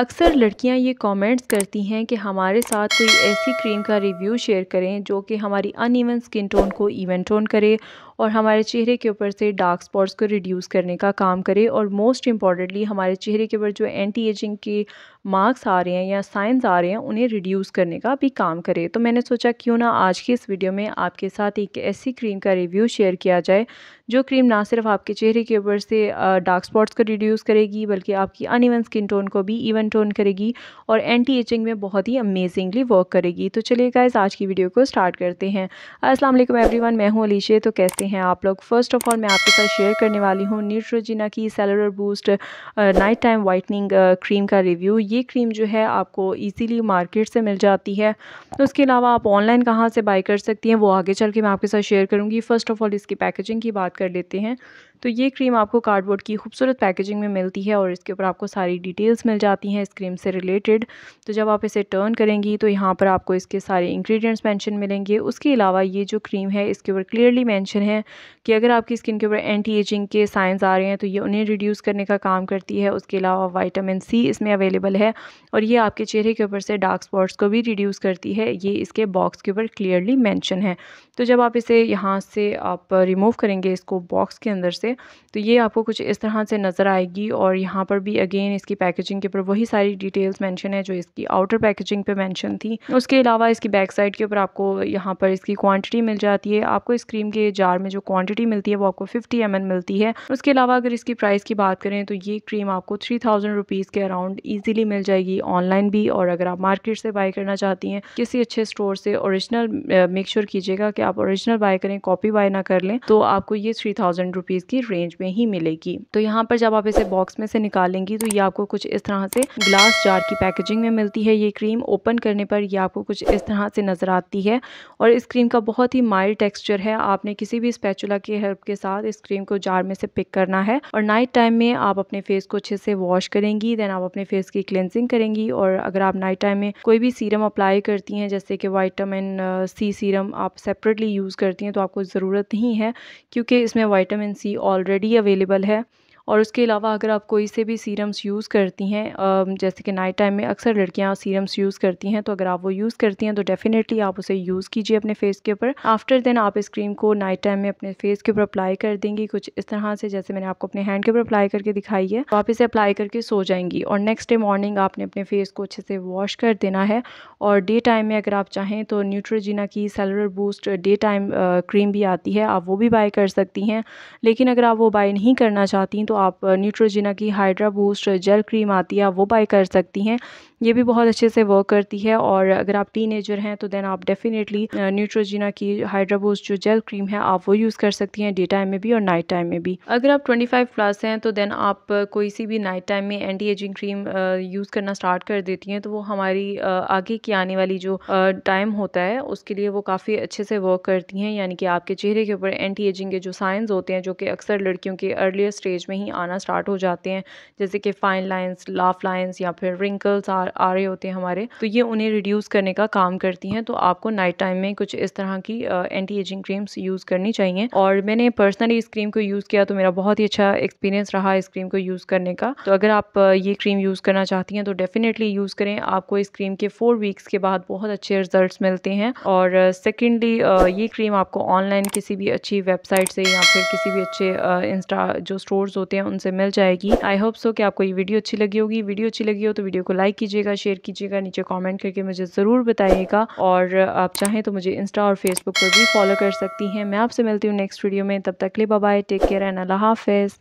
अक्सर लड़कियां ये कमेंट्स करती हैं कि हमारे साथ कोई ऐसी क्रीम का रिव्यू शेयर करें जो कि हमारी अनइवन स्किन टोन को इवन टोन करे और हमारे चेहरे के ऊपर से डार्क स्पॉट्स को रिड्यूस करने का काम करे और मोस्ट इम्पॉर्टेंटली हमारे चेहरे के ऊपर जो एंटी एजिंग के मार्क्स आ रहे हैं या साइंस आ रहे हैं उन्हें रिड्यूस करने का भी काम करे तो मैंने सोचा क्यों ना आज की इस वीडियो में आपके साथ एक ऐसी क्रीम का रिव्यू शेयर किया जाए जो क्रीम ना सिर्फ आपके चेहरे के ऊपर से डार्क स्पॉट्स को रिड्यूस करेगी बल्कि आपकी अनइवन स्किन टोन को भी इवन टोन करेगी और एंटी एजिंग में बहुत ही अमेजिंगली वर्क करेगी तो चलिए गाइज आज की वीडियो को स्टार्ट करते हैं असलम एवरी वन मैं हूँ अलीशे तो कैसे करते हैं आप लोग फर्स्ट ऑफ ऑल मैं आपके साथ शेयर करने वाली हूँ न्यूट्रोजिना की cellular boost night time whitening cream का रिव्यू ये क्रीम जो है आपको ईजीली मार्केट से मिल जाती है तो उसके अलावा आप ऑनलाइन कहाँ से बाई कर सकती हैं वो आगे चल के मैं आपके साथ शेयर करूँगी फ़र्स्ट ऑफ़ ऑल इसकी पैकेजिंग की बात कर लेते हैं तो ये क्रीम आपको कार्डबोर्ड की खूबसूरत पैकेजिंग में मिलती है और इसके ऊपर आपको सारी डिटेल्स मिल जाती हैं इस क्रीम से रिलेटेड तो जब आप इसे टर्न करेंगी तो यहाँ पर आपको इसके सारे इंग्रेडिएंट्स मेंशन मिलेंगे उसके अलावा ये जो क्रीम है इसके ऊपर क्लियरली मेंशन है कि अगर आपकी स्किन के ऊपर एंटी एजिंग के साइंस आ रहे हैं तो ये उन्हें रिड्यूस करने का काम करती है उसके अलावा वाइटामिन सी इसमें अवेलेबल है और ये आपके चेहरे के ऊपर से डार्क स्पॉट्स को भी रिड्यूस करती है ये इसके बॉक्स के ऊपर क्लियरली मैंशन है तो जब आप इसे यहाँ से आप रिमूव करेंगे इसको बॉक्स के अंदर से तो ये आपको कुछ इस तरह से नज़र आएगी और यहाँ पर भी अगेन इसकी पैकेजिंग के ऊपर वही सारी डिटेल्स मेंशन है जो इसकी आउटर पैकेजिंग पे मेंशन थी उसके अलावा इसकी बैक साइड के ऊपर आपको यहाँ पर इसकी क्वांटिटी मिल जाती है आपको इस क्रीम के जार में जो क्वान्टिटी मिलती है वो आपको फिफ्टी एम मिलती है उसके अलावा अगर इसकी प्राइस की बात करें तो ये क्रीम आपको थ्री थाउजेंड रुपीज़ के अराउंड ईजिली मिल जाएगी ऑनलाइन भी और अगर आप मार्केट से बाई करना चाहती हैं किसी अच्छे स्टोर से ओरिजिनल मेक श्योर कीजिएगा कि आप ओरिजिनल बाय करें कॉपी बाय ना कर लें तो आपको ये थ्री थाउजेंड रुपीज़ की रेंज में ही मिलेगी तो यहाँ पर जब आप इसे बॉक्स में से निकालेंगी तो ये आपको कुछ इस तरह से ग्लास जार की पैकेजिंग में मिलती है ये क्रीम ओपन करने पर यह आपको कुछ इस तरह से नज़र आती है और इस क्रीम का बहुत ही माइल्ड टेक्स्चर है आपने किसी भी स्पैचुला के हेल्प के साथ इस क्रीम को जार में से पिक करना है और नाइट टाइम में आप अपने फेस को अच्छे से वॉश करेंगी देन आप अपने फेस की क्लेंसिंग करेंगी और अगर आप नाइट टाइम में कोई भी सीरम अप्लाई करती हैं जैसे कि वाइटामिन सी सीरम आप सेपरेटली यूज़ करती हैं तो आपको ज़रूरत नहीं है क्योंकि इसमें वाइटामिन सी ऑलरेडी अवेलेबल है और उसके अलावा अगर आप कोई से भी सीरम्स यूज़ करती हैं जैसे कि नाइट टाइम में अक्सर लड़कियां सीरम्स यूज़ करती हैं तो अगर आप वो यूज़ करती हैं तो डेफ़िनेटली आप उसे यूज़ कीजिए अपने फेस के ऊपर आफ्टर देन आप इस क्रीम को नाइट टाइम में अपने फेस के ऊपर अप्लाई कर देंगी कुछ इस तरह से जैसे मैंने आपको अपने हैंड के ऊपर अप्लाई करके दिखाई है तो आप इसे अप्लाई करके सो जाएंगी और नेक्स्ट डे मॉर्निंग आपने अपने फेस को अच्छे से वॉश कर देना है और डे टाइम में अगर आप चाहें तो न्यूट्रोजिना की cellular boost day time cream भी आती है आप वो भी बाय कर सकती हैं लेकिन अगर आप वो बाय नहीं करना चाहती तो तो आप न्यूट्रोजिना की हाइड्रा बूस्ट जेल क्रीम आती है आप वो बाई कर सकती हैं ये भी बहुत अच्छे से वर्क करती है और अगर आप टीन हैं तो देन आप डेफिनेटली न्यूट्रोजिना की हाइड्राबोज जो जेल क्रीम है आप वो यूज़ कर सकती हैं डे टाइम में भी और नाइट टाइम में भी अगर आप 25 प्लस हैं तो देन आप कोई सी भी नाइट टाइम में एंटी एजिंग क्रीम यूज़ करना स्टार्ट कर देती हैं तो वो हमारी आगे की आने वाली जो टाइम होता है उसके लिए वो काफ़ी अच्छे से वर्क करती हैं यानी कि आपके चेहरे के ऊपर एंटी एजिंग के जो साइंस होते हैं जो कि अक्सर लड़कियों के अर्लियर स्टेज में ही आना स्टार्ट हो जाते हैं जैसे कि फाइन लाइन्स लाफ लाइन्स या फिर रिंकल्स आ रहे होते हैं हमारे तो ये उन्हें रिड्यूस करने का काम करती हैं तो आपको नाइट टाइम में कुछ इस तरह की एंटी एजिंग क्रीम्स यूज़ करनी चाहिए और मैंने पर्सनली इस क्रीम को यूज़ किया तो मेरा बहुत ही अच्छा एक्सपीरियंस रहा इस क्रीम को यूज़ करने का तो अगर आप ये क्रीम यूज़ करना चाहती हैं तो डेफ़िनेटली यूज़ करें आपको इस क्रीम के फ़ोर वीक्स के बाद बहुत अच्छे रिजल्ट मिलते हैं और सेकेंडली ये क्रीम आपको ऑनलाइन किसी भी अच्छी वेबसाइट से या फिर किसी भी अच्छे इंस्टा जो स्टोर्स होते हैं उनसे मिल जाएगी आई होप सो कि आपको ये वीडियो अच्छी लगी होगी वीडियो अच्छी लगी हो तो वीडियो को लाइक कीजिएगा कीजिएगा शेयर कीजिएगा नीचे कॉमेंट करके मुझे ज़रूर बताइएगा और आप चाहें तो मुझे इंस्टा और फेसबुक पर भी फॉलो कर सकती हैं मैं आपसे मिलती हूँ नेक्स्ट वीडियो में तब तक ले बाय टेक केयर एंड अल्लाह हाफिज़